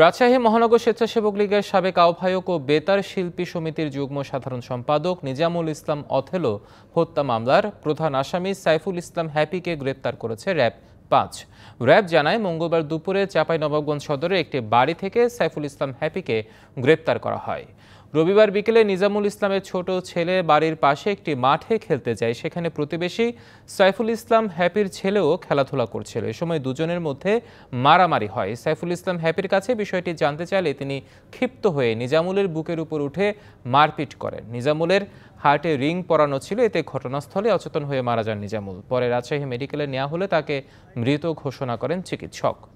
রাজশাহী মহানগর স্বেচ্ছাসেবক লীগের সাবেক আহ্বায়ক ও বেতার শিল্পী সমিতির যুগ্ম সাধারণ সম্পাদক নিজামুল ইসলাম অথেলো হত্যা মামলার প্রধান আসামি সাইফুল ইসলাম হ্যাপিকে গ্রেপ্তার করেছে র্যাব পাঁচ র্যাব জানায় মঙ্গলবার দুপুরে নবাবগঞ্জ সদরে একটি বাড়ি থেকে সাইফুল ইসলাম হ্যাপিকে গ্রেপ্তার করা হয় রবিবার বিকেলে নিজামুল ইসলামের ছোট ছেলে বাড়ির পাশে একটি মাঠে খেলতে যায় সেখানে প্রতিবেশী সাইফুল ইসলাম হ্যাপির ছেলেও খেলাধুলা করছিল এ সময় দুজনের মধ্যে মারামারি হয় সাইফুল ইসলাম হ্যাপির কাছে বিষয়টি জানতে চাইলে তিনি ক্ষিপ্ত হয়ে নিজামুলের বুকের উপর উঠে মারপিট করেন নিজামুলের হার্টে রিং পরানো ছিল এতে ঘটনাস্থলে অচেতন হয়ে মারা যান নিজামুল পরে রাজশাহী মেডিকেলে নেওয়া হলে তাকে মৃত ঘোষণা করেন চিকিৎসক